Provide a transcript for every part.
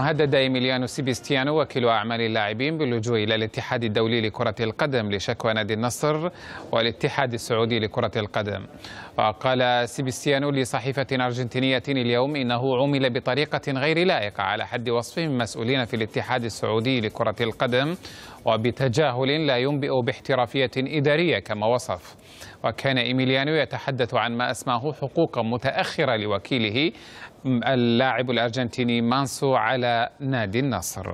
هدد إيميليانو سيبيستيانو وكيل أعمال اللاعبين باللجوء إلى الاتحاد الدولي لكرة القدم لشكوى نادي النصر والاتحاد السعودي لكرة القدم وقال سيبيستيانو لصحيفة أرجنتينية اليوم إنه عمل بطريقة غير لائقة على حد وصفهم مسؤولين في الاتحاد السعودي لكرة القدم وبتجاهل لا ينبئ باحترافية إدارية كما وصف وكان إيميليانو يتحدث عن ما أسماه حقوقا متأخرة لوكيله اللاعب الأرجنتيني مانسو على نادي النصر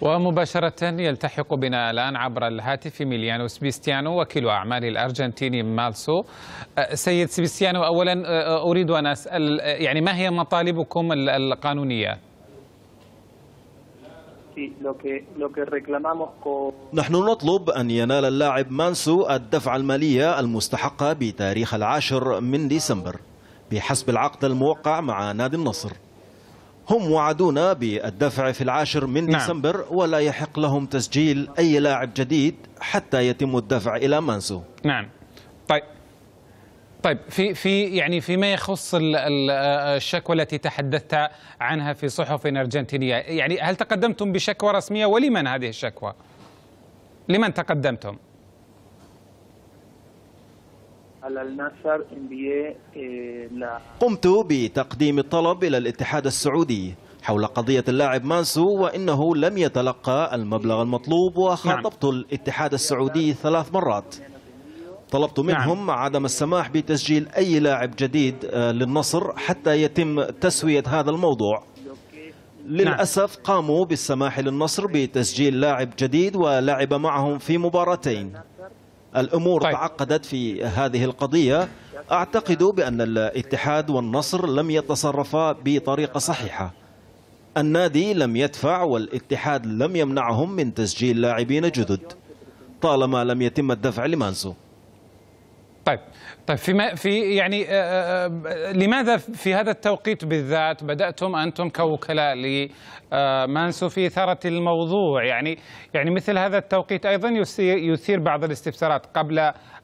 ومباشرة يلتحق بنا الآن عبر الهاتف ميليانو سبيستيانو وكيل أعمال الأرجنتيني مالسو أه، سيد سبيستيانو أولا أه، أه، أريد أن أسأل يعني ما هي مطالبكم القانونية؟ نحن نطلب أن ينال اللاعب مانسو الدفع المالية المستحقة بتاريخ العاشر من ديسمبر بحسب العقد الموقع مع نادي النصر هم وعدونا بالدفع في العاشر من نعم. ديسمبر ولا يحق لهم تسجيل أي لاعب جديد حتى يتم الدفع إلى مانسو نعم طيب طيب في في يعني فيما يخص آه، الشكوى التي تحدثت عنها في صحف ارجنتينيه، يعني هل تقدمتم بشكوى رسميه ولمن هذه الشكوى؟ لمن تقدمتم؟ النصر إيه، قمت بتقديم الطلب إلى الاتحاد السعودي حول قضية اللاعب مانسو وإنه لم يتلقى المبلغ المطلوب وخاطبت نعم. الاتحاد السعودي ثلاث مرات طلبت نعم. منهم نعم. عدم السماح بتسجيل أي لاعب جديد آه، للنصر حتى يتم تسوية هذا الموضوع للأسف نعم. قاموا بالسماح للنصر بتسجيل لاعب جديد ولعب معهم في مباراتين الأمور طيب. تعقدت في هذه القضية أعتقد بأن الاتحاد والنصر لم يتصرفا بطريقة صحيحة النادي لم يدفع والاتحاد لم يمنعهم من تسجيل لاعبين جدد طالما لم يتم الدفع لمانسو طيب طيب فيما في يعني آه، آه، آه، لماذا في هذا التوقيت بالذات بداتم انتم كوكلاء لمانسو في اثاره الموضوع يعني يعني مثل هذا التوقيت ايضا يثير بعض الاستفسارات قبل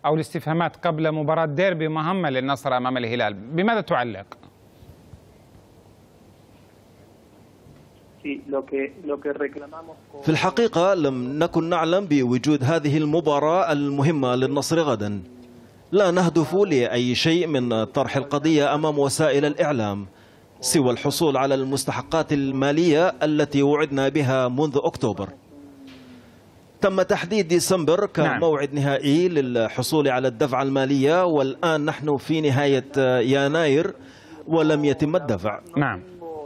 او الاستفهامات قبل مباراه ديربي مهمه للنصر امام الهلال بماذا تعلق؟ في الحقيقه لم نكن نعلم بوجود هذه المباراه المهمه للنصر غدا لا نهدف لأي شيء من طرح القضية أمام وسائل الإعلام سوى الحصول على المستحقات المالية التي وعدنا بها منذ أكتوبر تم تحديد ديسمبر نعم. كموعد نهائي للحصول على الدفعة المالية والآن نحن في نهاية يناير ولم يتم الدفع نعم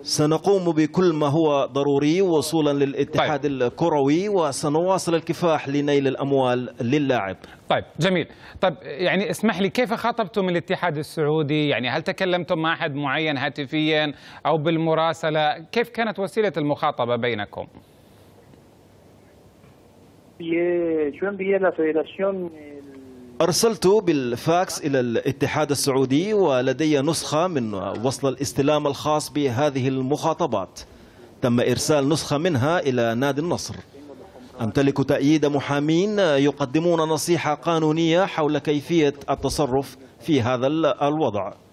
سنقوم بكل ما هو ضروري وصولا للاتحاد طيب. الكروي وسنواصل الكفاح لنيل الاموال للاعب. طيب جميل، طيب يعني اسمح لي كيف خاطبتم الاتحاد السعودي؟ يعني هل تكلمتم مع احد معين هاتفيا او بالمراسله؟ كيف كانت وسيله المخاطبه بينكم؟ yo envié la federación eh, أرسلت بالفاكس إلى الاتحاد السعودي ولدي نسخة من وصل الاستلام الخاص بهذه المخاطبات تم إرسال نسخة منها إلى نادي النصر أمتلك تأييد محامين يقدمون نصيحة قانونية حول كيفية التصرف في هذا الوضع